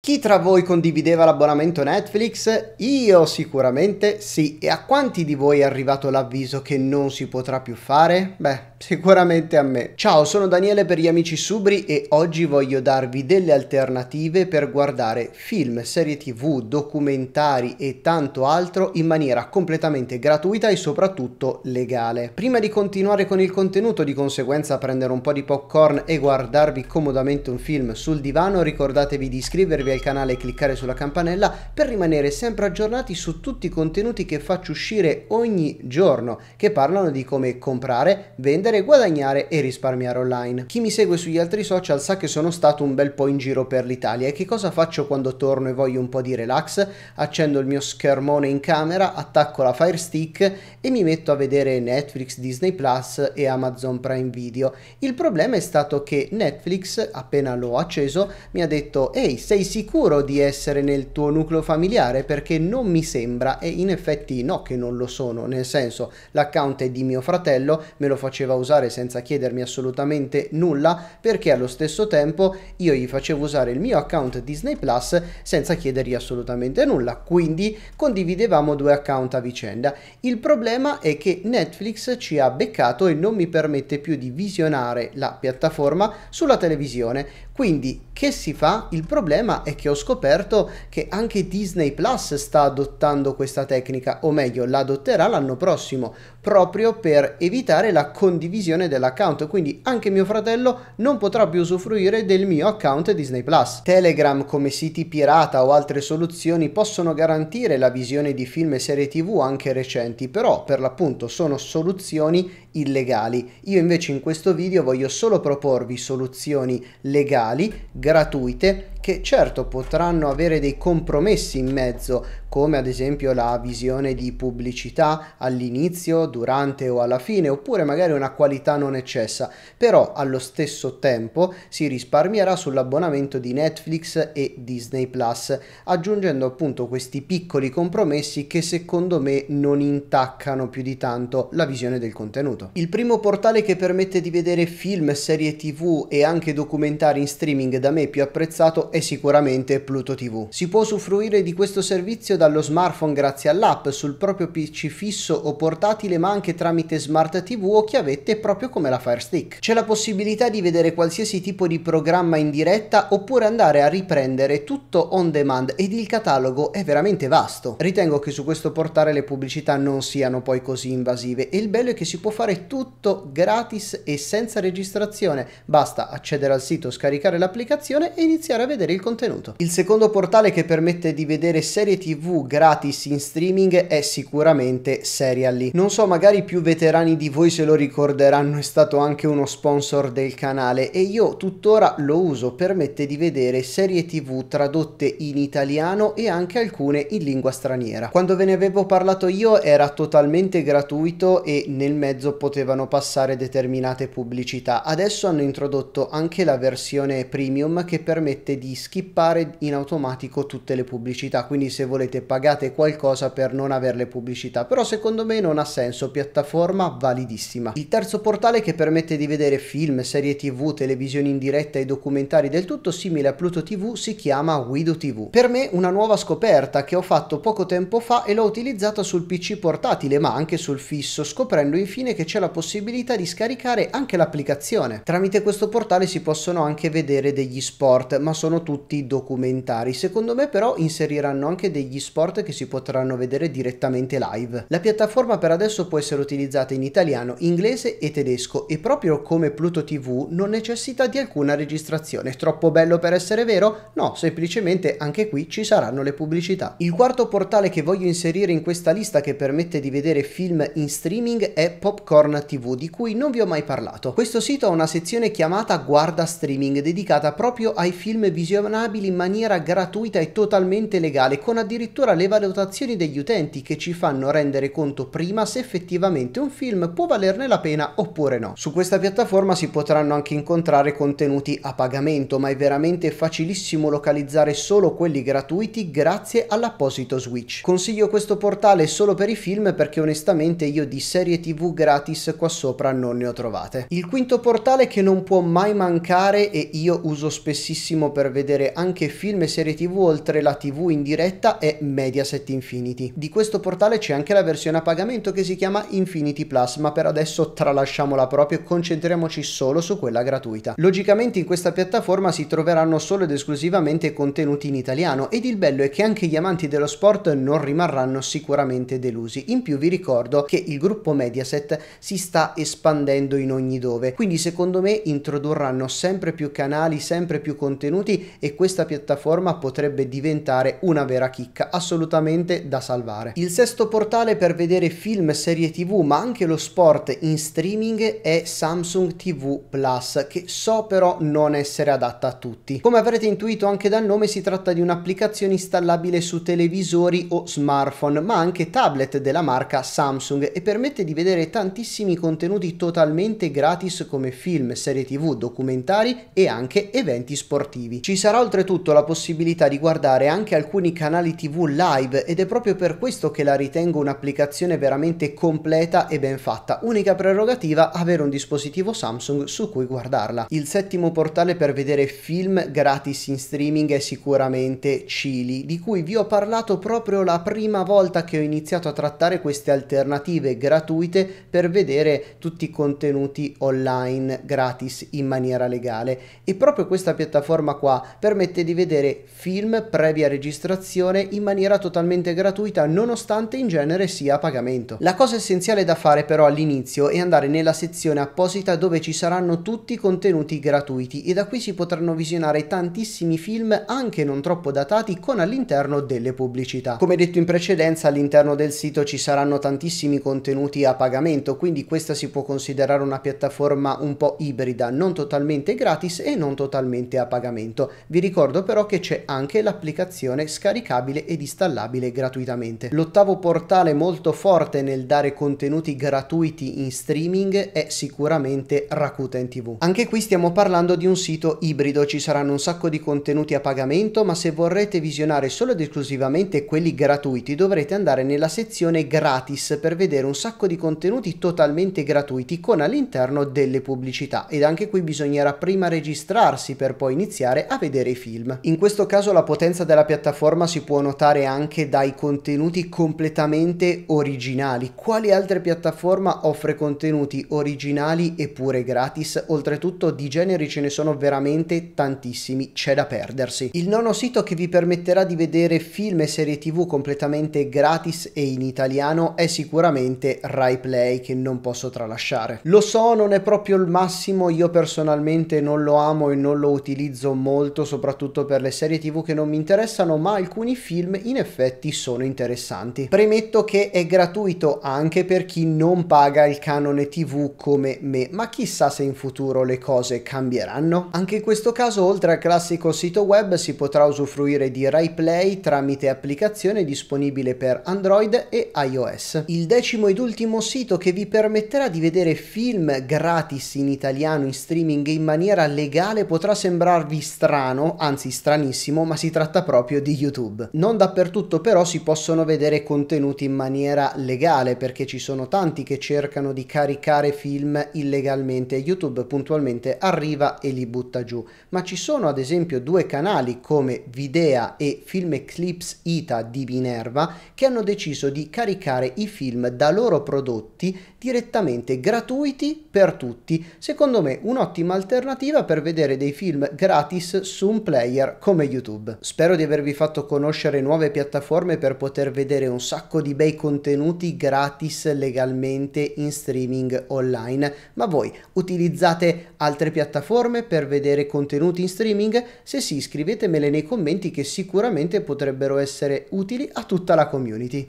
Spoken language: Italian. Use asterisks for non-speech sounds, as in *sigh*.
Chi tra voi condivideva l'abbonamento Netflix? Io sicuramente sì. E a quanti di voi è arrivato l'avviso che non si potrà più fare? Beh, *laughs* sicuramente a me. Ciao, sono Daniele per gli amici Subri e oggi voglio darvi delle alternative per guardare film, serie tv, documentari e tanto altro in maniera completamente gratuita e soprattutto legale. Prima di continuare con il contenuto, di conseguenza prendere un po' di popcorn e guardarvi comodamente un film sul divano, ricordatevi di iscrivervi iscrivervi al canale e cliccare sulla campanella per rimanere sempre aggiornati su tutti i contenuti che faccio uscire ogni giorno che parlano di come comprare, vendere, guadagnare e risparmiare online. Chi mi segue sugli altri social sa che sono stato un bel po' in giro per l'Italia e che cosa faccio quando torno e voglio un po' di relax? Accendo il mio schermone in camera, attacco la Fire Stick e mi metto a vedere Netflix, Disney Plus e Amazon Prime Video. Il problema è stato che Netflix appena l'ho acceso mi ha detto ehi sei sicuro sicuro di essere nel tuo nucleo familiare? Perché non mi sembra e in effetti no che non lo sono, nel senso l'account è di mio fratello, me lo faceva usare senza chiedermi assolutamente nulla perché allo stesso tempo io gli facevo usare il mio account Disney Plus senza chiedergli assolutamente nulla, quindi condividevamo due account a vicenda. Il problema è che Netflix ci ha beccato e non mi permette più di visionare la piattaforma sulla televisione, quindi che si fa? Il problema è che ho scoperto che anche Disney Plus sta adottando questa tecnica, o meglio, la adotterà l'anno prossimo, proprio per evitare la condivisione dell'account, quindi anche mio fratello non potrà più usufruire del mio account Disney Plus. Telegram come siti pirata o altre soluzioni possono garantire la visione di film e serie TV anche recenti, però per l'appunto sono soluzioni illegali. Io invece in questo video voglio solo proporvi soluzioni legali digitali gratuite che certo potranno avere dei compromessi in mezzo, come ad esempio la visione di pubblicità all'inizio, durante o alla fine, oppure magari una qualità non eccessa, però allo stesso tempo si risparmierà sull'abbonamento di Netflix e Disney Plus, aggiungendo appunto questi piccoli compromessi che secondo me non intaccano più di tanto la visione del contenuto. Il primo portale che permette di vedere film, serie tv e anche documentari in streaming da me più apprezzato è è sicuramente Pluto TV. Si può usufruire di questo servizio dallo smartphone grazie all'app, sul proprio PC fisso o portatile ma anche tramite smart TV o chiavette proprio come la Fire Stick. C'è la possibilità di vedere qualsiasi tipo di programma in diretta oppure andare a riprendere tutto on demand ed il catalogo è veramente vasto. Ritengo che su questo portale le pubblicità non siano poi così invasive e il bello è che si può fare tutto gratis e senza registrazione. Basta accedere al sito, scaricare l'applicazione e iniziare a vedere scegliere il contenuto. Il secondo portale che permette di vedere serie tv gratis in streaming è sicuramente Serially. Non so, magari più veterani di voi se lo ricorderanno, è stato anche uno sponsor del canale e io tuttora lo uso, permette di vedere serie tv tradotte in italiano e anche alcune in lingua straniera. Quando ve ne avevo parlato io era totalmente gratuito e nel mezzo potevano passare determinate pubblicità. Adesso hanno introdotto anche la versione premium che permette di skippare in automatico tutte le pubblicità, quindi se volete pagate qualcosa per non avere le pubblicità, però secondo me non ha senso, piattaforma validissima. Il terzo portale che permette di vedere film, serie tv, televisione in diretta e documentari del tutto simile a Pluto TV si chiama Wido TV. Per me una nuova scoperta che ho fatto poco tempo fa e l'ho utilizzata sul PC portatile ma anche sul fisso, scoprendo infine che c'è la possibilità di scaricare anche l'applicazione. Tramite questo portale si possono anche vedere degli sport, ma sono saranno tutti documentari. Secondo me però inseriranno anche degli sport che si potranno vedere direttamente live. La piattaforma per adesso può essere utilizzata in italiano, inglese e tedesco e proprio come Pluto TV non necessita di alcuna registrazione. Troppo bello per essere vero? No, semplicemente anche qui ci saranno le pubblicità. Il quarto portale che voglio inserire in questa lista che permette di vedere film in streaming è Popcorn TV di cui non vi ho mai parlato. Questo sito ha una sezione chiamata Guarda Streaming dedicata proprio ai film visivi revisionabili in maniera gratuita e totalmente legale, con addirittura le valutazioni degli utenti che ci fanno rendere conto prima se effettivamente un film può valerne la pena oppure no. Su questa piattaforma si potranno anche incontrare contenuti a pagamento, ma è veramente facilissimo localizzare solo quelli gratuiti grazie all'apposito Switch. Consiglio questo portale solo per i film perché onestamente io di serie tv gratis qua sopra non ne ho trovate. Il quinto portale che non può mai mancare e io uso spessissimo per vedere vedere anche film e serie tv oltre la tv in diretta è Mediaset Infinity. Di questo portale c'è anche la versione a pagamento che si chiama Infinity Plus, ma per adesso tralasciamola proprio e concentriamoci solo su quella gratuita. Logicamente in questa piattaforma si troveranno solo ed esclusivamente contenuti in italiano ed il bello è che anche gli amanti dello sport non rimarranno sicuramente delusi. In più vi ricordo che il gruppo Mediaset si sta espandendo in ogni dove, quindi secondo me introdurranno sempre più canali, sempre più contenuti e questa piattaforma potrebbe diventare una vera chicca assolutamente da salvare. Il sesto portale per vedere film, serie tv ma anche lo sport in streaming è Samsung TV Plus che so però non essere adatta a tutti. Come avrete intuito anche dal nome si tratta di un'applicazione installabile su televisori o smartphone ma anche tablet della marca Samsung e permette di vedere tantissimi contenuti totalmente gratis come film, serie tv, documentari e anche eventi sportivi. Ci sarà oltretutto la possibilità di guardare anche alcuni canali TV live ed è proprio per questo che la ritengo un'applicazione veramente completa e ben fatta. Unica prerogativa avere un dispositivo Samsung su cui guardarla. Il settimo portale per vedere film gratis in streaming è sicuramente Chili, di cui vi ho parlato proprio la prima volta che ho iniziato a trattare queste alternative gratuite per vedere tutti i contenuti online gratis in maniera legale e proprio questa piattaforma qua permette di vedere film previa registrazione in maniera totalmente gratuita nonostante in genere sia a pagamento. La cosa essenziale da fare però all'inizio è andare nella sezione apposita dove ci saranno tutti i contenuti gratuiti e da qui si potranno visionare tantissimi film anche non troppo datati con all'interno delle pubblicità. Come detto in precedenza all'interno del sito ci saranno tantissimi contenuti a pagamento quindi questa si può considerare una piattaforma un po' ibrida non totalmente gratis e non totalmente a pagamento vi ricordo però che c'è anche l'applicazione scaricabile ed installabile gratuitamente. L'ottavo portale molto forte nel dare contenuti gratuiti in streaming è sicuramente Rakuten TV. Anche qui stiamo parlando di un sito ibrido, ci saranno un sacco di contenuti a pagamento, ma se vorrete visionare solo ed esclusivamente quelli gratuiti dovrete andare nella sezione gratis per vedere un sacco di contenuti totalmente gratuiti con all'interno delle pubblicità ed anche qui bisognerà prima registrarsi per poi iniziare a vedere vedere i film. In questo caso la potenza della piattaforma si può notare anche dai contenuti completamente originali. Quali altre piattaforma offre contenuti originali e pure gratis? Oltretutto di generi ce ne sono veramente tantissimi, c'è da perdersi. Il nono sito che vi permetterà di vedere film e serie tv completamente gratis e in italiano è sicuramente RaiPlay che non posso tralasciare. Lo so, non è proprio il massimo, io personalmente non lo amo e non lo utilizzo molto molto soprattutto per le serie tv che non mi interessano ma alcuni film in effetti sono interessanti. Premetto che è gratuito anche per chi non paga il canone tv come me ma chissà se in futuro le cose cambieranno. Anche in questo caso oltre al classico sito web si potrà usufruire di RaiPlay tramite applicazione disponibile per Android e iOS. Il decimo ed ultimo sito che vi permetterà di vedere film gratis in italiano in streaming in maniera legale potrà sembrarvi strano strano, anzi stranissimo, ma si tratta proprio di YouTube. Non dappertutto però si possono vedere contenuti in maniera legale perché ci sono tanti che cercano di caricare film illegalmente e YouTube puntualmente arriva e li butta giù. Ma ci sono ad esempio due canali come Videa e Film Eclipse Ita di Minerva che hanno deciso di caricare i film da loro prodotti direttamente gratuiti per tutti. Secondo me un'ottima alternativa per vedere dei film gratis su un player come YouTube. Spero di avervi fatto conoscere nuove piattaforme per poter vedere un sacco di bei contenuti gratis legalmente in streaming online, ma voi utilizzate altre piattaforme per vedere contenuti in streaming? Se sì, scrivetemele nei commenti che sicuramente potrebbero essere utili a tutta la community.